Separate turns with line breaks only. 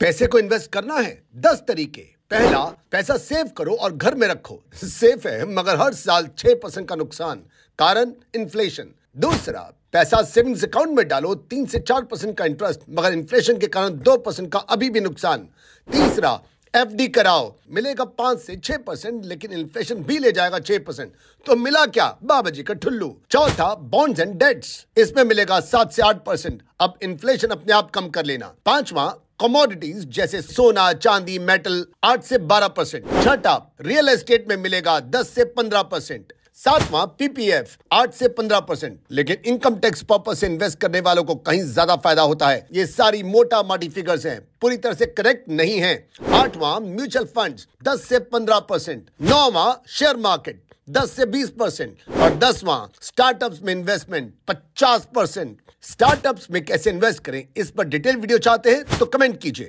पैसे को इन्वेस्ट करना है दस तरीके पहला पैसा सेव करो और घर में रखो सेफ है मगर हर साल छह परसेंट का नुकसान कारण इन्फ्लेशन दूसरा पैसा सेविंग्स अकाउंट में डालो तीन से चार परसेंट का इंटरेस्ट मगर इन्फ्लेशन के कारण दो परसेंट का अभी भी नुकसान तीसरा एफडी कराओ मिलेगा पांच से छह परसेंट लेकिन इन्फ्लेशन भी ले जाएगा छह परसेंट तो मिला क्या बाबा जी का ठुल्लू चौथा बॉन्ड्स एंड डेट्स इसमें मिलेगा सात से आठ परसेंट अब इन्फ्लेशन अपने आप कम कर लेना पांचवा कमोडिटीज जैसे सोना चांदी मेटल आठ से बारह परसेंट छठा रियल एस्टेट में मिलेगा दस से पंद्रह परसेंट सातवां पीपीएफ आठ से पंद्रह परसेंट लेकिन इनकम टैक्स पर्पज से इन्वेस्ट करने वालों को कहीं ज्यादा फायदा होता है ये सारी मोटा माटी फिगर्स हैं पूरी तरह से करेक्ट नहीं है आठवां म्यूचुअल फंड्स दस से पंद्रह परसेंट नौवा शेयर मार्केट 10 से 20 परसेंट और दसवां स्टार्टअप्स में इन्वेस्टमेंट 50 परसेंट स्टार्टअप्स में कैसे इन्वेस्ट करें इस पर डिटेल वीडियो चाहते हैं तो कमेंट कीजिए